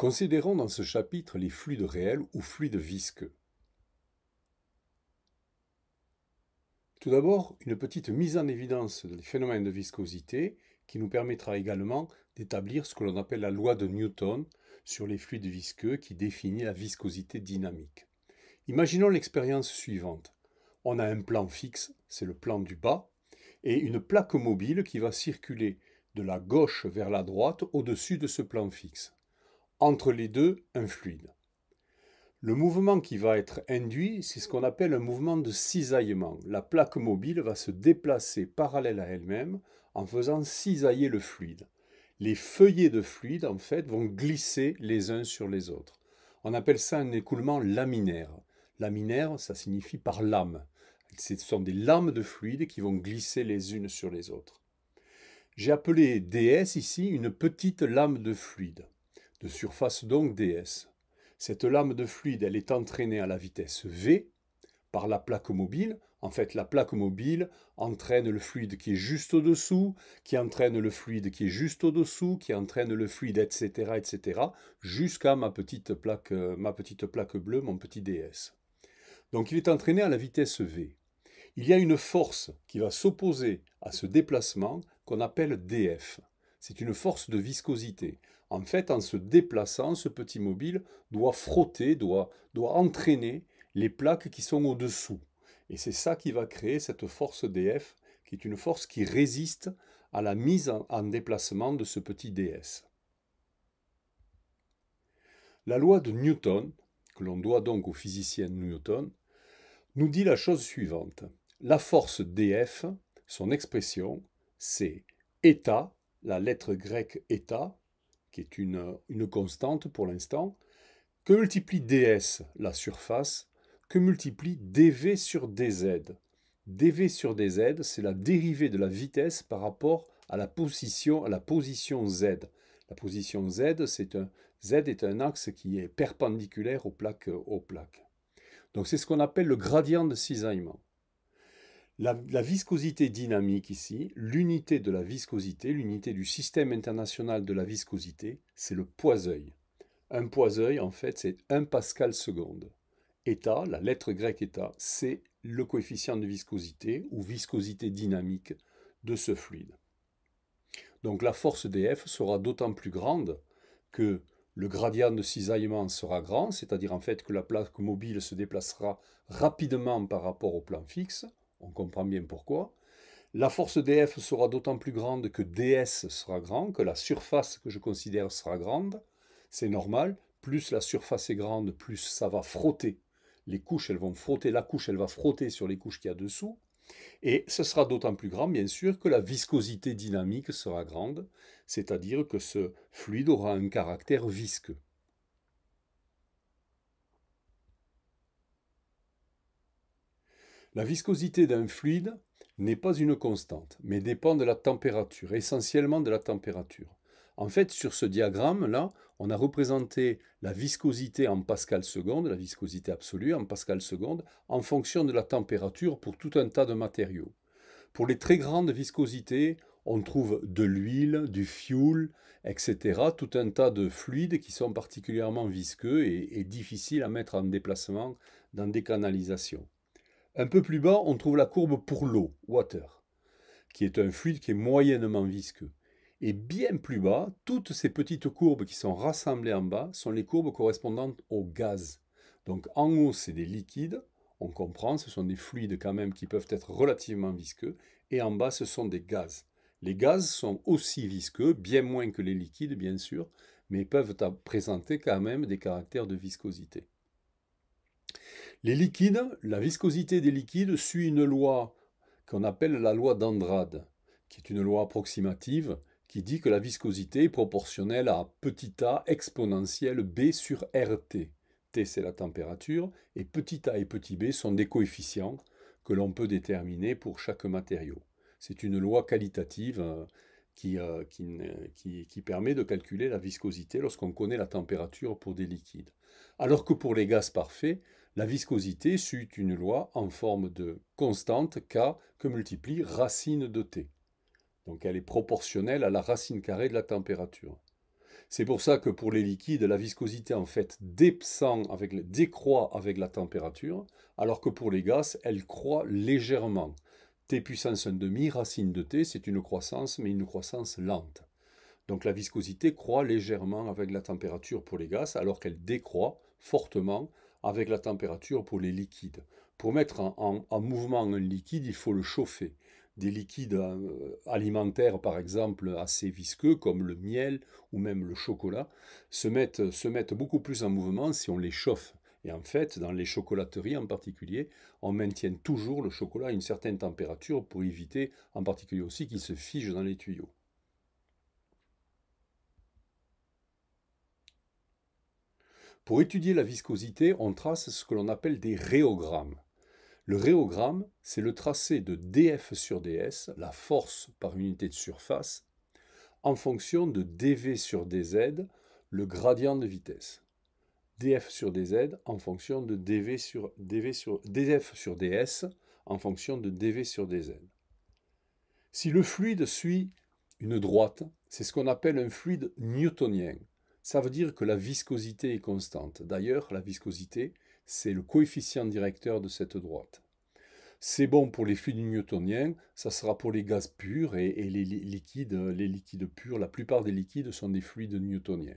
Considérons dans ce chapitre les fluides réels ou fluides visqueux. Tout d'abord, une petite mise en évidence des phénomènes de viscosité qui nous permettra également d'établir ce que l'on appelle la loi de Newton sur les fluides visqueux qui définit la viscosité dynamique. Imaginons l'expérience suivante. On a un plan fixe, c'est le plan du bas, et une plaque mobile qui va circuler de la gauche vers la droite au-dessus de ce plan fixe entre les deux un fluide. Le mouvement qui va être induit, c'est ce qu'on appelle un mouvement de cisaillement. La plaque mobile va se déplacer parallèle à elle-même en faisant cisailler le fluide. Les feuillets de fluide, en fait, vont glisser les uns sur les autres. On appelle ça un écoulement laminaire. Laminaire, ça signifie par lame. Ce sont des lames de fluide qui vont glisser les unes sur les autres. J'ai appelé DS ici une petite lame de fluide de surface donc ds. Cette lame de fluide, elle est entraînée à la vitesse v par la plaque mobile. En fait, la plaque mobile entraîne le fluide qui est juste au-dessous, qui entraîne le fluide qui est juste au-dessous, qui entraîne le fluide, etc., etc., jusqu'à ma petite plaque, euh, ma petite plaque bleue, mon petit ds. Donc, il est entraîné à la vitesse v. Il y a une force qui va s'opposer à ce déplacement qu'on appelle df. C'est une force de viscosité. En fait, en se déplaçant, ce petit mobile doit frotter, doit, entraîner les plaques qui sont au-dessous. Et c'est ça qui va créer cette force DF, qui est une force qui résiste à la mise en déplacement de ce petit DS. La loi de Newton, que l'on doit donc au physicien Newton, nous dit la chose suivante. La force dF, son expression, c'est état », la lettre grecque état », est une, constante pour l'instant, que multiplie ds, la surface, que multiplie dv sur dz. dv sur dz, c'est la dérivée de la vitesse par rapport à la position, à la position z. La position z, c'est un, z est un axe qui est perpendiculaire aux plaques. Aux plaques. Donc c'est ce qu'on appelle le gradient de cisaillement. La, viscosité dynamique ici, l'unité de la viscosité, l'unité du système international de la viscosité, c'est le poiseuil. Un poiseuil, en fait, c'est 1 pascal seconde. Eta, la lettre grecque état, c'est le coefficient de viscosité ou viscosité dynamique de ce fluide. Donc la force dF sera d'autant plus grande que le gradient de cisaillement sera grand, c'est-à-dire en fait que la plaque mobile se déplacera rapidement par rapport au plan fixe, on comprend bien pourquoi. La force DF sera d'autant plus grande que DS sera grande, que la surface que je considère sera grande. C'est normal, plus la surface est grande, plus ça va frotter. Les couches, elles vont frotter, la couche, elle va frotter sur les couches qu'il y a dessous. Et ce sera d'autant plus grand, bien sûr, que la viscosité dynamique sera grande, c'est-à-dire que ce fluide aura un caractère visqueux. La viscosité d'un fluide n'est pas une constante, mais dépend de la température, essentiellement de la température. En fait, sur ce diagramme-là, on a représenté la viscosité en pascal seconde, la viscosité absolue en pascal seconde, en fonction de la température pour tout un tas de matériaux. Pour les très grandes viscosités, on trouve de l'huile, du fioul, etc. Tout un tas de fluides qui sont particulièrement visqueux et, et difficiles à mettre en déplacement dans des canalisations. Un peu plus bas, on trouve la courbe pour l'eau, water, qui est un fluide qui est moyennement visqueux. Et bien plus bas, toutes ces petites courbes qui sont rassemblées en bas sont les courbes correspondantes au gaz. Donc en haut, c'est des liquides, on comprend, ce sont des fluides quand même qui peuvent être relativement visqueux, et en bas, ce sont des gaz. Les gaz sont aussi visqueux, bien moins que les liquides, bien sûr, mais peuvent présenter quand même des caractères de viscosité. Les liquides, la viscosité des liquides suit une loi qu'on appelle la loi d'Andrade, qui est une loi approximative qui dit que la viscosité est proportionnelle à petit a exponentielle b sur RT. T c'est la température et petit a et petit b sont des coefficients que l'on peut déterminer pour chaque matériau. C'est une loi qualitative euh, euh, qui, qui, permet de calculer la viscosité lorsqu'on connaît la température pour des liquides. Alors que pour les gaz parfaits, la viscosité suit une loi en forme de constante K que multiplie racine de T. Donc elle est proportionnelle à la racine carrée de la température. C'est pour ça que pour les liquides, la viscosité en fait descend avec, décroît avec la température, alors que pour les gaz, elle croît légèrement. T puissance 1,5 racine de T, c'est une croissance, mais une croissance lente. Donc la viscosité croît légèrement avec la température pour les gaz, alors qu'elle décroît fortement avec la température pour les liquides. Pour mettre en, mouvement un liquide, il faut le chauffer. Des liquides euh, alimentaires, par exemple, assez visqueux, comme le miel ou même le chocolat, se se mettent beaucoup plus en mouvement si on les chauffe. Et en fait, dans les chocolateries en particulier, on maintient toujours le chocolat à une certaine température pour éviter en particulier aussi qu'il se fige dans les tuyaux. Pour étudier la viscosité, on trace ce que l'on appelle des réogrammes. Le réogramme, c'est le tracé de dF sur ds, la force par unité de surface, en fonction de dV sur dz, le gradient de vitesse. dF sur dz en fonction de dV sur, dv sur, df sur ds en fonction de dV sur dz. Si le fluide suit une droite, c'est ce qu'on appelle un fluide newtonien ça veut dire que la viscosité est constante. D'ailleurs, la viscosité, c'est le coefficient directeur de cette droite. C'est bon pour les fluides newtoniens, ça sera pour les gaz purs et, les, liquides, les liquides purs. La plupart des liquides sont des fluides newtoniens.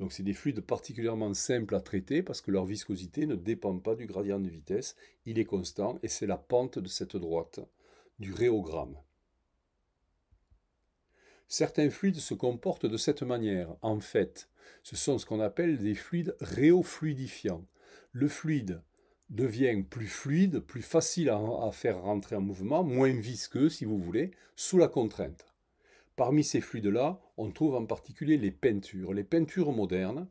Donc c'est des fluides particulièrement simples à traiter parce que leur viscosité ne dépend pas du gradient de vitesse, il est constant et c'est la pente de cette droite, du réogramme. Certains fluides se comportent de cette manière. En fait, ce sont ce qu'on appelle des fluides réofluidifiants. Le fluide devient plus fluide, plus facile à, faire rentrer en mouvement, moins visqueux, si vous voulez, sous la contrainte. Parmi ces fluides-là, on trouve en particulier les peintures. Les peintures modernes,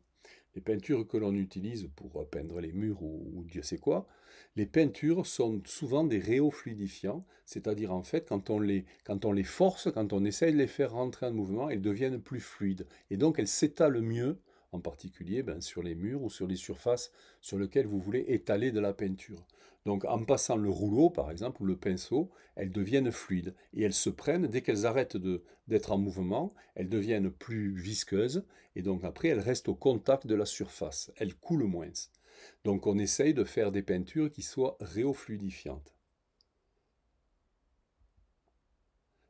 les peintures que l'on utilise pour peindre les murs ou, Dieu sait quoi, les peintures sont souvent des fluidifiants, c'est-à-dire en fait quand on, les, quand on les force, quand on essaye de les faire rentrer en mouvement, elles deviennent plus fluides et donc elles s'étalent mieux en particulier ben, sur les murs ou sur les surfaces sur lesquelles vous voulez étaler de la peinture. Donc en passant le rouleau par exemple ou le pinceau, elles deviennent fluides et elles se prennent, dès qu'elles arrêtent d'être en mouvement, elles deviennent plus visqueuses et donc après elles restent au contact de la surface, elles coulent moins. Donc on essaye de faire des peintures qui soient réofluidifiantes.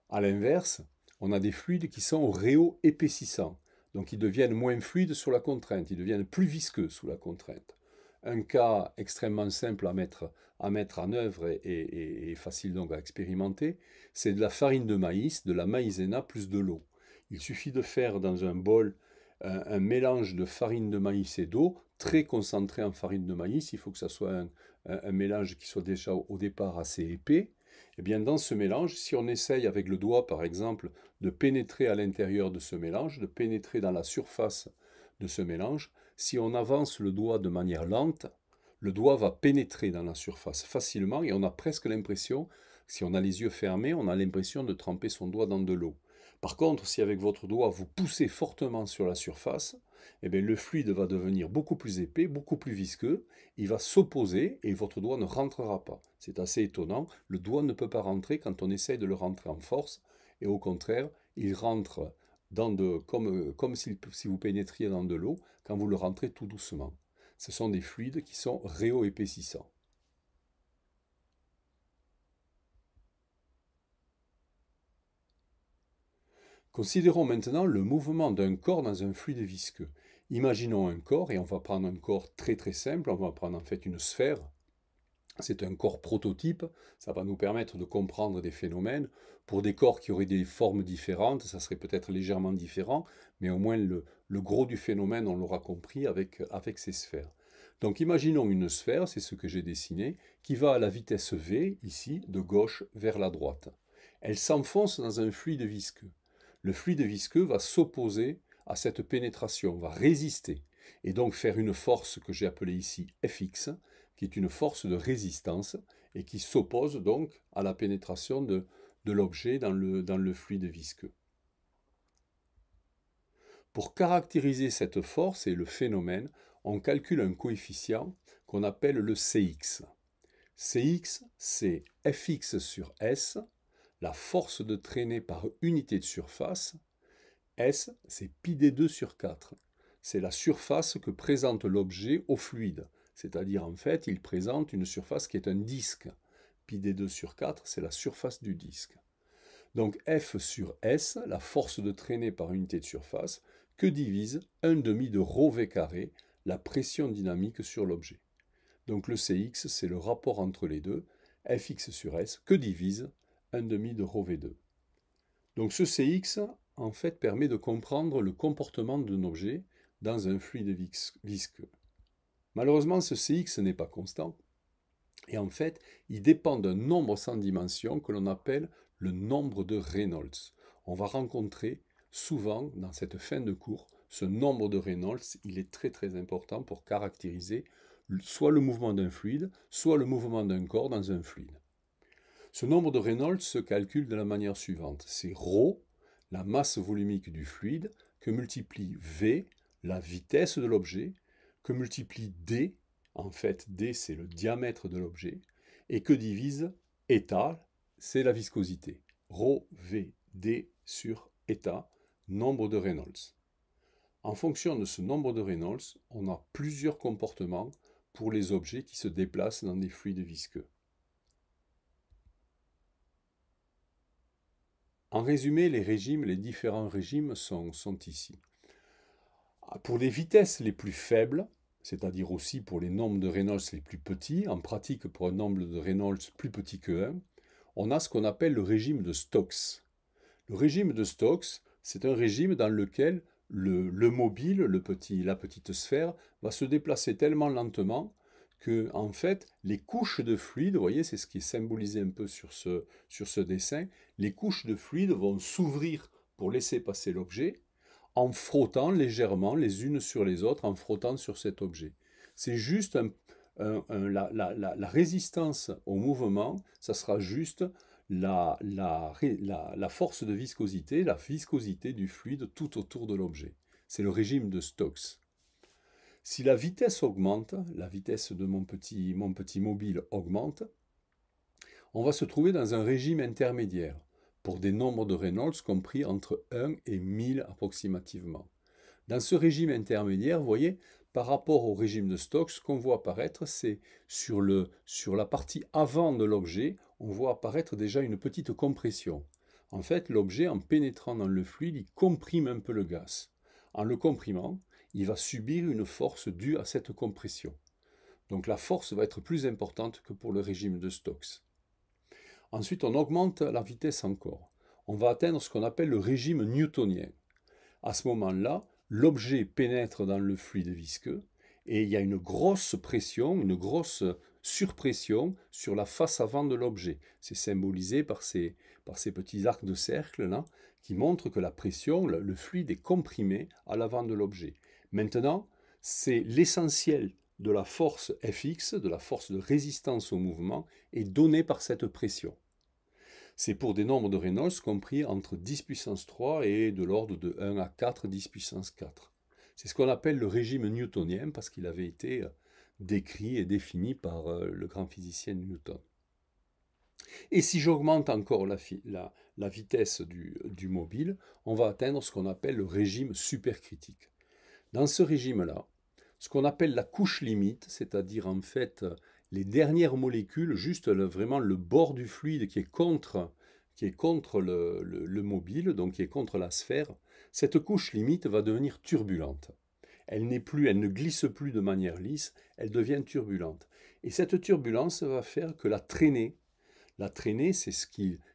A l'inverse, on a des fluides qui sont réo-épaississants. Donc ils deviennent moins fluides sous la contrainte, ils deviennent plus visqueux sous la contrainte. Un cas extrêmement simple à mettre, à mettre en œuvre et, facile donc à expérimenter, c'est de la farine de maïs, de la maïzena plus de l'eau. Il suffit de faire dans un bol un, mélange de farine de maïs et d'eau, très concentré en farine de maïs. Il faut que ce soit un mélange qui soit déjà au départ assez épais. Eh dans ce mélange, si on essaye avec le doigt, par exemple, de pénétrer à l'intérieur de ce mélange, de pénétrer dans la surface de ce mélange, si on avance le doigt de manière lente, le doigt va pénétrer dans la surface facilement et on a presque l'impression, si on a les yeux fermés, on a l'impression de tremper son doigt dans de l'eau. Par contre, si avec votre doigt vous poussez fortement sur la surface, eh le fluide va devenir beaucoup plus épais, beaucoup plus visqueux, il va s'opposer et votre doigt ne rentrera pas. C'est assez étonnant, le doigt ne peut pas rentrer quand on essaye de le rentrer en force, et au contraire, il rentre comme, si, si vous pénétriez dans de l'eau quand vous le rentrez tout doucement. Ce sont des fluides qui sont réo-épaississants. Considérons maintenant le mouvement d'un corps dans un fluide visqueux. Imaginons un corps, et on va prendre un corps très très simple, on va prendre en fait une sphère. C'est un corps prototype, ça va nous permettre de comprendre des phénomènes. Pour des corps qui auraient des formes différentes, ça serait peut-être légèrement différent, mais au moins le, gros du phénomène, on l'aura compris avec, avec ces sphères. Donc imaginons une sphère, c'est ce que j'ai dessiné, qui va à la vitesse V, ici, de gauche vers la droite. Elle s'enfonce dans un fluide visqueux le fluide visqueux va s'opposer à cette pénétration, va résister, et donc faire une force que j'ai appelée ici Fx, qui est une force de résistance, et qui s'oppose donc à la pénétration de, l'objet dans le, dans le fluide visqueux. Pour caractériser cette force et le phénomène, on calcule un coefficient qu'on appelle le Cx. Cx, c'est Fx sur S la force de traînée par unité de surface. S, c'est d 2 sur 4. C'est la surface que présente l'objet au fluide. C'est-à-dire, en fait, il présente une surface qui est un disque. Pi d 2 sur 4, c'est la surface du disque. Donc F sur S, la force de traînée par unité de surface, que divise 1 demi de rho carré, la pression dynamique sur l'objet. Donc le Cx, c'est le rapport entre les deux, Fx sur S, que divise 1,5 de rho V2. Donc ce Cx, en fait, permet de comprendre le comportement d'un objet dans un fluide visqueux. Malheureusement, ce Cx n'est pas constant, et en fait, il dépend d'un nombre sans dimension que l'on appelle le nombre de Reynolds. On va rencontrer souvent dans cette fin de cours ce nombre de Reynolds, il est très très important pour caractériser soit le mouvement d'un fluide, soit le mouvement d'un corps dans un fluide. Ce nombre de Reynolds se calcule de la manière suivante. C'est ρ, la masse volumique du fluide, que multiplie v, la vitesse de l'objet, que multiplie d, en fait d c'est le diamètre de l'objet, et que divise eta, c'est la viscosité. ρ v d sur eta, nombre de Reynolds. En fonction de ce nombre de Reynolds, on a plusieurs comportements pour les objets qui se déplacent dans des fluides visqueux. En résumé, les régimes, les différents régimes sont, sont ici. Ah, pour les vitesses les plus faibles, c'est-à-dire aussi pour les nombres de Reynolds les plus petits, en pratique pour un nombre de Reynolds plus petit que 1, on a ce qu'on appelle le régime de Stokes. Le régime de Stokes, c'est un régime dans lequel le, mobile, le petit, la petite sphère, va se déplacer tellement lentement que, en fait, les couches de fluide, vous voyez, c'est ce qui est symbolisé un peu sur ce, sur ce dessin, les couches de fluide vont s'ouvrir pour laisser passer l'objet en frottant légèrement les unes sur les autres, en frottant sur cet objet. C'est juste la, résistance au mouvement, ça sera juste la, la, la, force de viscosité, la viscosité du fluide tout autour de l'objet. C'est le régime de Stokes. Si la vitesse augmente, la vitesse de mon petit, mon petit mobile augmente, on va se trouver dans un régime intermédiaire pour des nombres de Reynolds compris entre 1 et 1000 approximativement. Dans ce régime intermédiaire, vous voyez, par rapport au régime de Stokes, ce qu'on voit apparaître, c'est sur, le, sur la partie avant de l'objet, on voit apparaître déjà une petite compression. En fait, l'objet, en pénétrant dans le fluide, il comprime un peu le gaz. En le comprimant, il va subir une force due à cette compression. Donc la force va être plus importante que pour le régime de Stokes. Ensuite, on augmente la vitesse encore. On va atteindre ce qu'on appelle le régime newtonien. À ce moment-là, l'objet pénètre dans le fluide visqueux et il y a une grosse pression, une grosse surpression sur la face avant de l'objet. C'est symbolisé par ces, petits arcs de cercle là, qui montrent que la pression, le, fluide est comprimé à l'avant de l'objet. Maintenant, c'est l'essentiel de la force Fx, de la force de résistance au mouvement, est donné par cette pression. C'est pour des nombres de Reynolds compris entre 10 puissance 3 et de l'ordre de 1 à 4, 10 puissance 4. C'est ce qu'on appelle le régime newtonien parce qu'il avait été euh, décrit et défini par euh, le grand physicien Newton. Et si j'augmente encore la, vitesse du, mobile, on va atteindre ce qu'on appelle le régime supercritique. Dans ce régime-là, ce qu'on appelle la couche limite, c'est-à-dire en fait les dernières molécules, juste vraiment le bord du fluide qui est contre, qui est contre le, mobile, donc qui est contre la sphère, cette couche limite va devenir turbulente elle n'est plus, elle ne glisse plus de manière lisse, elle devient turbulente. Et cette turbulence va faire que la traînée, la traînée, c'est ce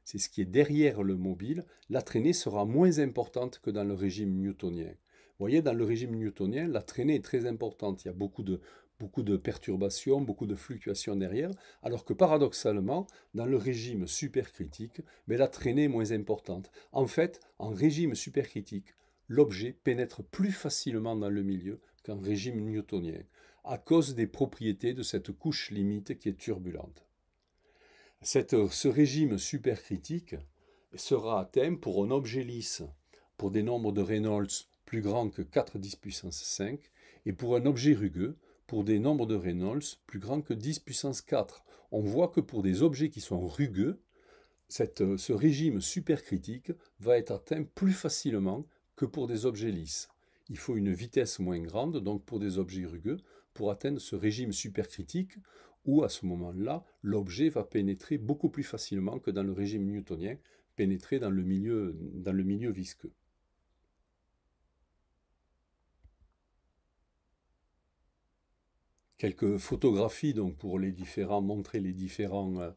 c'est ce qui est derrière le mobile, la traînée sera moins importante que dans le régime newtonien voyez, dans le régime newtonien, la traînée est très importante. Il y a beaucoup de, beaucoup de perturbations, beaucoup de fluctuations derrière, alors que paradoxalement, dans le régime supercritique, mais ben, la traînée est moins importante. En fait, en régime supercritique, l'objet pénètre plus facilement dans le milieu qu'en régime newtonien, à cause des propriétés de cette couche limite qui est turbulente. ce régime supercritique sera atteint pour un objet lisse, pour des nombres de Reynolds plus grand que 4 10 puissance 5, et pour un objet rugueux, pour des nombres de Reynolds plus grands que 10 puissance 4. On voit que pour des objets qui sont rugueux, euh, ce régime supercritique va être atteint plus facilement que pour des objets lisses. Il faut une vitesse moins grande, donc pour des objets rugueux, pour atteindre ce régime supercritique où à ce moment-là, l'objet va pénétrer beaucoup plus facilement que dans le régime newtonien, pénétrer dans le milieu visqueux. quelques photographies donc pour les différents, montrer les différents, euh,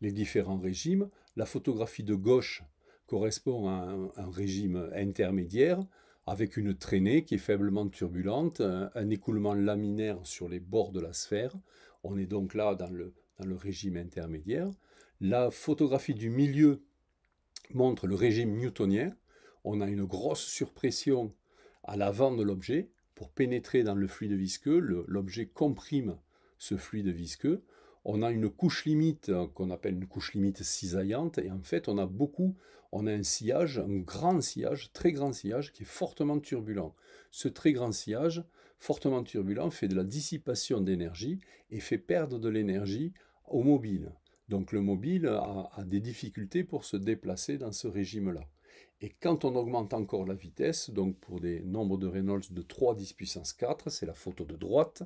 les différents régimes. La photographie de gauche correspond à un, régime intermédiaire avec une traînée qui est faiblement turbulente, un, un, écoulement laminaire sur les bords de la sphère. On est donc là dans le, dans le régime intermédiaire. La photographie du milieu montre le régime newtonien. On a une grosse surpression à l'avant de l'objet pour pénétrer dans le fluide visqueux, l'objet comprime ce fluide visqueux. On a une couche limite euh, qu'on appelle une couche limite cisaillante et en fait on a beaucoup, on a un sillage, un grand sillage, très grand sillage qui est fortement turbulent. Ce très grand sillage, fortement turbulent, fait de la dissipation d'énergie et fait perdre de l'énergie au mobile. Donc le mobile a, a des difficultés pour se déplacer dans ce régime-là. Et quand on augmente encore la vitesse, donc pour des nombres de Reynolds de 3 10 puissance 4, c'est la photo de droite,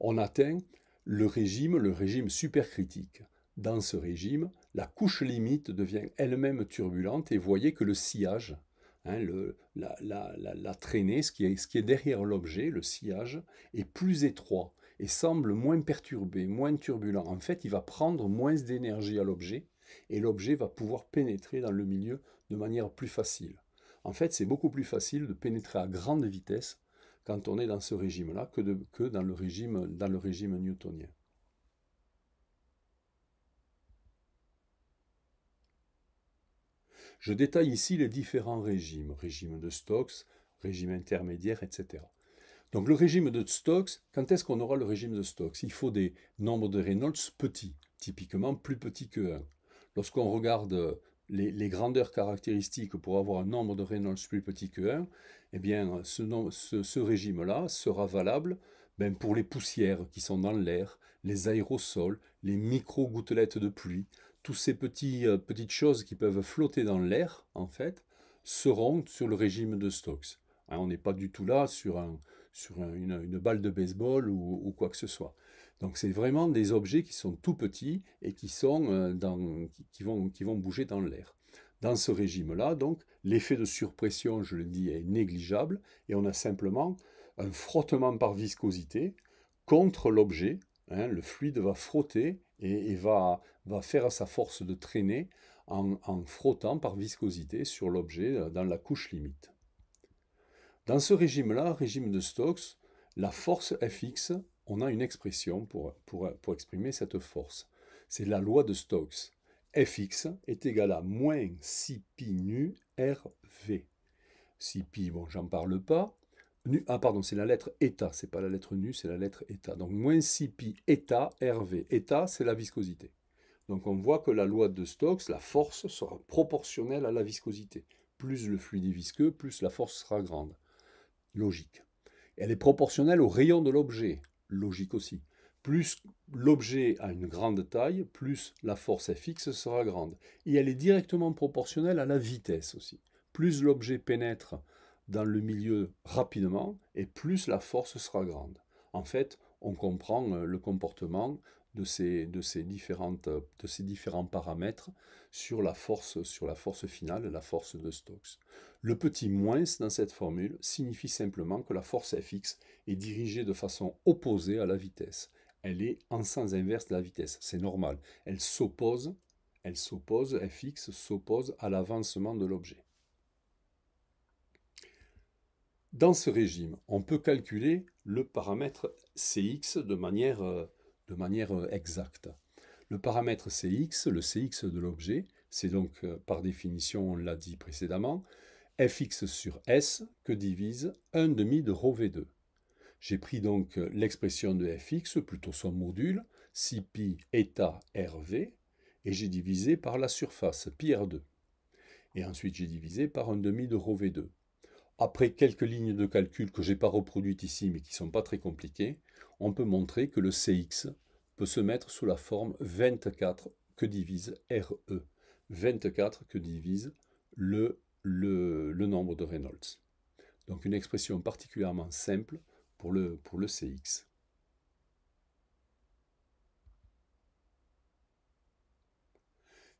on atteint le régime, le régime supercritique. Dans ce régime, la couche limite devient elle-même turbulente et voyez que le sillage, hein, le, la, traînée, ce qui est derrière l'objet, le sillage, est plus étroit et semble moins perturbé, moins turbulent. En fait, il va prendre moins d'énergie à l'objet et l'objet va pouvoir pénétrer dans le milieu de manière plus facile. En fait, c'est beaucoup plus facile de pénétrer à grande vitesse quand on est dans ce régime-là que, dans, le régime, dans le régime newtonien. Je détaille ici les différents régimes, régime de Stokes, régime intermédiaire, etc. Donc le régime de Stokes, quand est-ce qu'on aura le régime de Stokes Il faut des nombres de Reynolds petits, typiquement plus petits que 1. Lorsqu'on regarde les, grandeurs caractéristiques pour avoir un nombre de Reynolds plus petit que 1, eh bien, ce, régime-là sera valable même ben, pour les poussières qui sont dans l'air, les aérosols, les micro-gouttelettes de pluie, toutes ces euh, petites choses qui peuvent flotter dans l'air, en fait, seront sur le régime de Stokes. Hein, on n'est pas du tout là sur, sur une, balle de baseball ou quoi que ce soit. Donc c'est vraiment des objets qui sont tout petits et qui, sont euh, qui, vont, bouger dans l'air. Dans ce régime-là, donc, l'effet de surpression, je le dis, est négligeable et on a simplement un frottement par viscosité contre l'objet. Hein, le fluide va frotter et, va, va, faire sa force de traîner en frottant par viscosité sur l'objet euh, dans la couche limite. Dans ce régime-là, régime de Stokes, la force Fx on a une expression pour, pour, exprimer cette force. C'est la loi de Stokes. Fx est égal à moins 6pi nu RV. 6pi, bon, j'en parle pas. Nu, ah, pardon, c'est la lettre état. C'est pas la lettre nu, c'est la lettre état. Donc, moins 6pi état RV. État, c'est la viscosité. Donc, on voit que la loi de Stokes, la force sera proportionnelle à la viscosité. Plus le fluide est visqueux, plus la force sera grande. Logique. Elle est proportionnelle au rayon de l'objet logique aussi. Plus l'objet a une grande taille, plus la force Fx sera grande. Et elle est directement proportionnelle à la vitesse aussi. Plus l'objet pénètre dans le milieu rapidement, et plus la force sera grande. En fait, on comprend euh, le comportement de ces, différentes, de ces différents paramètres sur la, force, sur la force finale, la force de Stokes. Le petit moins dans cette formule signifie simplement que la force Fx est dirigée de façon opposée à la vitesse. Elle est en sens inverse de la vitesse, c'est normal. Elle s'oppose, elle s'oppose, Fx s'oppose à l'avancement de l'objet. Dans ce régime, on peut calculer le paramètre Cx de manière euh, de manière euh, exacte. Le paramètre CX, le CX de l'objet, c'est donc euh, par définition, on l'a dit précédemment, fx sur s que divise 1 demi de ρv 2 J'ai pris donc euh, l'expression de fx, plutôt son module, si pi eta rv, et j'ai divisé par la surface, pi r2. Et ensuite j'ai divisé par 1 demi de rho v2. Après quelques lignes de calcul que je n'ai pas reproduites ici, mais qui ne sont pas très compliquées, on peut montrer que le CX peut se mettre sous la forme 24 que divise e. RE. 24 que divise le, le, nombre de Reynolds. Donc une expression particulièrement simple pour le, pour le CX.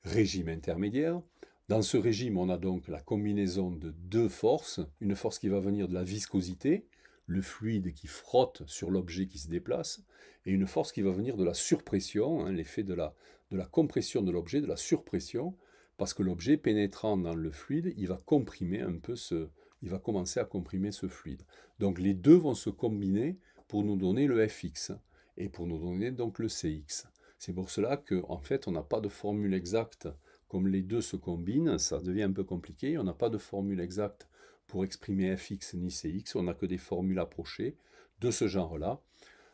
Régime intermédiaire. Dans ce régime, on a donc la combinaison de deux forces, une force qui va venir de la viscosité, le fluide qui frotte sur l'objet qui se déplace, et une force qui va venir de la surpression, hein, l'effet de la, de la compression de l'objet, de la surpression, parce que l'objet pénétrant dans le fluide, il va comprimer un peu ce, il va commencer à comprimer ce fluide. Donc les deux vont se combiner pour nous donner le fx et pour nous donner donc le cx. C'est pour cela qu'en fait, on n'a pas de formule exacte. Comme les deux se combinent, ça devient un peu compliqué. On n'a pas de formule exacte pour exprimer fx ni cx, on n'a que des formules approchées de ce genre-là.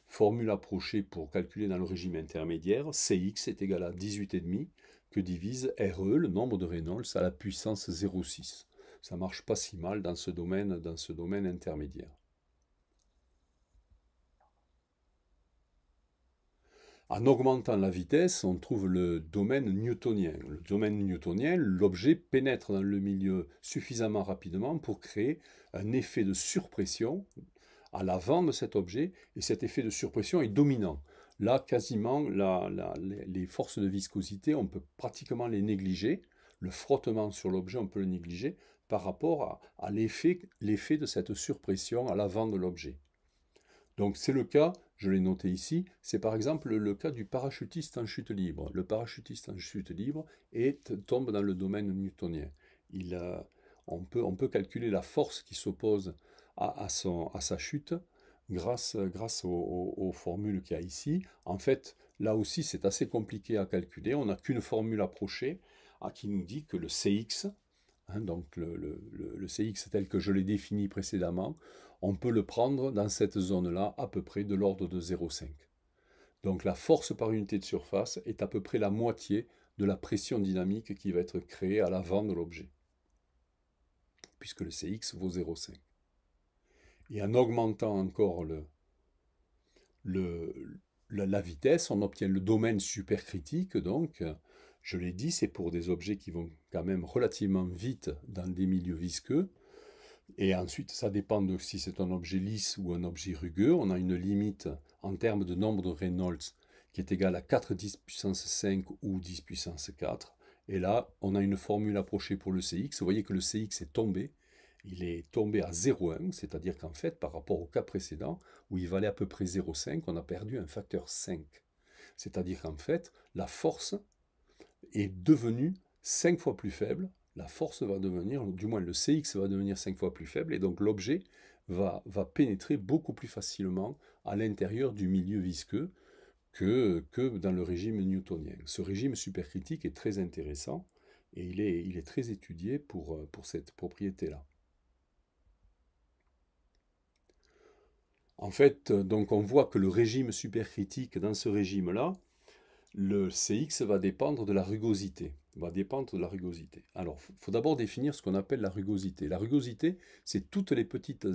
Formule approchée pour calculer dans le régime intermédiaire, cx est égal à 18,5 que divise RE, le nombre de Reynolds, à la puissance 0,6. Ça marche pas si mal dans ce domaine, dans ce domaine intermédiaire. En augmentant la vitesse, on trouve le domaine newtonien. Le domaine newtonien, l'objet pénètre dans le milieu suffisamment rapidement pour créer un effet de surpression à l'avant de cet objet, et cet effet de surpression est dominant. Là, quasiment, les forces de viscosité, on peut pratiquement les négliger. Le frottement sur l'objet, on peut le négliger par rapport à, à l'effet de cette surpression à l'avant de l'objet. Donc c'est le cas je l'ai noté ici, c'est par exemple le cas du parachutiste en chute libre. Le parachutiste en chute libre tombe dans le domaine newtonien. Il on, peut, on, peut, calculer la force qui s'oppose à, à, sa chute grâce, aux, formules qu'il y a ici. En fait, là aussi, c'est assez compliqué à calculer. On n'a qu'une formule approchée à ah, qui nous dit que le CX, hein, donc le, le CX tel que je l'ai défini précédemment, on peut le prendre dans cette zone-là à peu près de l'ordre de 0,5. Donc la force par unité de surface est à peu près la moitié de la pression dynamique qui va être créée à l'avant de l'objet, puisque le Cx vaut 0,5. Et en augmentant encore la, la, vitesse, on obtient le domaine supercritique, donc, je l'ai dit, c'est pour des objets qui vont quand même relativement vite dans des milieux visqueux, et ensuite, ça dépend de si c'est un objet lisse ou un objet rugueux. On a une limite en termes de nombre de Reynolds qui est égale à 4 10 puissance 5 ou 10 puissance 4. Et là, on a une formule approchée pour le CX. Vous voyez que le CX est tombé. Il est tombé à 0,1, c'est-à-dire qu'en fait, par rapport au cas précédent, où il valait à peu près 0,5, on a perdu un facteur 5. C'est-à-dire qu'en fait, la force est devenue 5 fois plus faible la force va devenir, du moins le CX va devenir 5 fois plus faible, et donc l'objet va, va, pénétrer beaucoup plus facilement à l'intérieur du milieu visqueux que, que, dans le régime newtonien. Ce régime supercritique est très intéressant, et il est, il est très étudié pour, euh, pour cette propriété-là. En fait, euh, donc on voit que le régime supercritique, dans ce régime-là, le CX va dépendre de la rugosité va dépendre de la rugosité. Alors, il faut d'abord définir ce qu'on appelle la rugosité. La rugosité, c'est toutes les petites,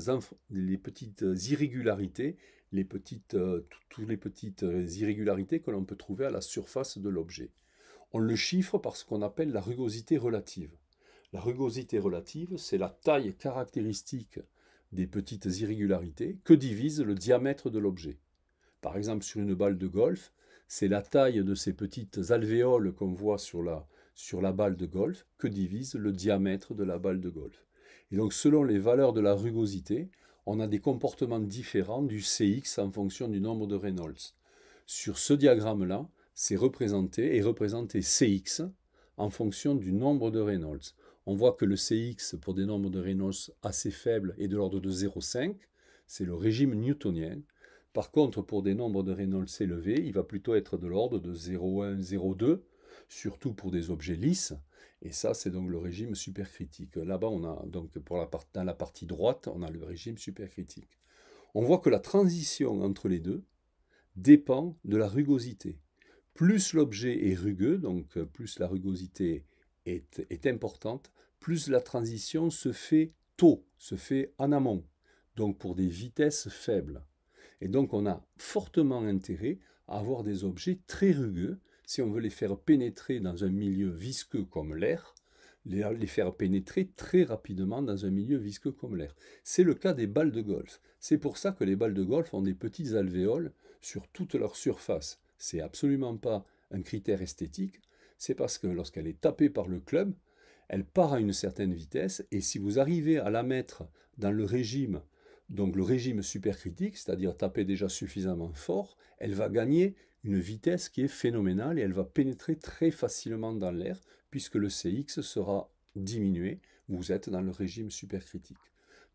les petites irrégularités, les petites, euh, toutes les petites euh, irrégularités que l'on peut trouver à la surface de l'objet. On le chiffre par ce qu'on appelle la rugosité relative. La rugosité relative, c'est la taille caractéristique des petites irrégularités que divise le diamètre de l'objet. Par exemple, sur une balle de golf, c'est la taille de ces petites alvéoles qu'on voit sur la, sur la balle de golf que divise le diamètre de la balle de golf. Et donc selon les valeurs de la rugosité, on a des comportements différents du CX en fonction du nombre de Reynolds. Sur ce diagramme-là, c'est représenté et représenté CX en fonction du nombre de Reynolds. On voit que le CX pour des nombres de Reynolds assez faibles est de l'ordre de 0,5, c'est le régime newtonien. Par contre, pour des nombres de Reynolds élevés, il va plutôt être de l'ordre de 0,1, 0,2, surtout pour des objets lisses. Et ça, c'est donc le régime supercritique. Là-bas, on a donc pour la dans la partie droite, on a le régime supercritique. On voit que la transition entre les deux dépend de la rugosité. Plus l'objet est rugueux, donc plus la rugosité est, est importante, plus la transition se fait tôt, se fait en amont, donc pour des vitesses faibles. Et donc on a fortement intérêt à avoir des objets très rugueux si on veut les faire pénétrer dans un milieu visqueux comme l'air, les faire pénétrer très rapidement dans un milieu visqueux comme l'air. C'est le cas des balles de golf. C'est pour ça que les balles de golf ont des petites alvéoles sur toute leur surface. C'est absolument pas un critère esthétique, c'est parce que lorsqu'elle est tapée par le club, elle part à une certaine vitesse et si vous arrivez à la mettre dans le régime, donc le régime supercritique, c'est-à-dire taper déjà suffisamment fort, elle va gagner une vitesse qui est phénoménale et elle va pénétrer très facilement dans l'air puisque le CX sera diminué, vous êtes dans le régime supercritique.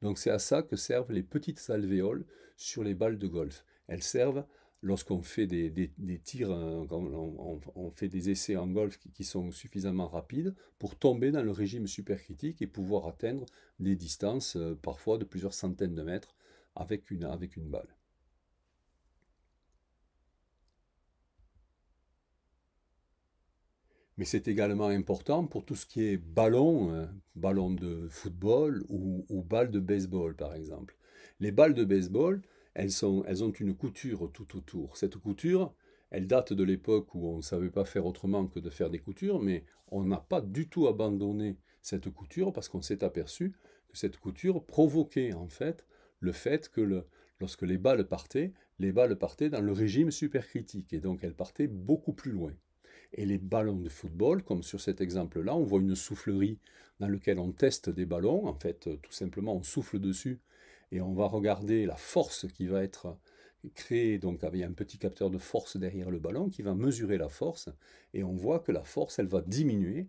Donc c'est à ça que servent les petites alvéoles sur les balles de golf. Elles servent lorsqu'on fait des, tirs, euh, on, fait des essais en golf qui, sont suffisamment rapides pour tomber dans le régime supercritique et pouvoir atteindre des distances euh, parfois de plusieurs centaines de mètres avec une, avec une balle. mais c'est également important pour tout ce qui est ballon, hein, ballon de football ou, ou balle de baseball par exemple. Les balles de baseball, elles, ont une couture tout autour. Cette couture, elle date de l'époque où on ne savait pas faire autrement que de faire des coutures, mais on n'a pas du tout abandonné cette couture parce qu'on s'est aperçu que cette couture provoquait en fait le fait que lorsque les balles partaient, les balles partaient dans le régime supercritique et donc elles partaient beaucoup plus loin. Et les ballons de football, comme sur cet exemple-là, on voit une soufflerie dans laquelle on teste des ballons. En fait, euh, tout simplement, on souffle dessus et on va regarder la force qui va être créée, donc avec ah ben, un petit capteur de force derrière le ballon qui va mesurer la force. Et on voit que la force, elle va diminuer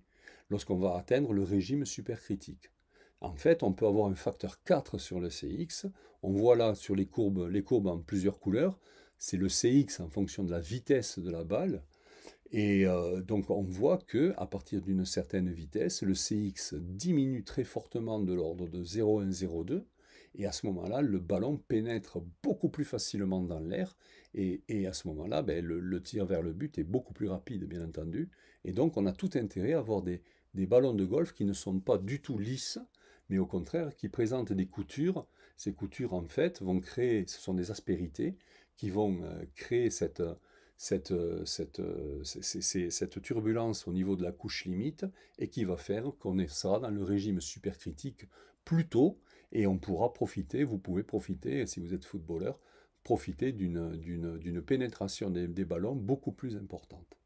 lorsqu'on va atteindre le régime supercritique. En fait, on peut avoir un facteur 4 sur le CX. On voit là sur les courbes, les courbes en plusieurs couleurs. C'est le CX en fonction de la vitesse de la balle. Et euh, donc on voit que à partir d'une certaine vitesse, le CX diminue très fortement de l'ordre de 0,1-0,2, et à ce moment-là, le ballon pénètre beaucoup plus facilement dans l'air et, à ce moment-là, ben, le, tir vers le but est beaucoup plus rapide, bien entendu. Et donc on a tout intérêt à avoir des, des ballons de golf qui ne sont pas du tout lisses, mais au contraire qui présentent des coutures. Ces coutures, en fait, vont créer, ce sont des aspérités qui vont euh, créer cette euh, euh, cette, turbulence au niveau de la couche limite et qui va faire qu'on sera dans le régime supercritique plus tôt et on pourra profiter, vous pouvez profiter, si vous êtes footballeur, profiter d'une pénétration des, des ballons beaucoup plus importante.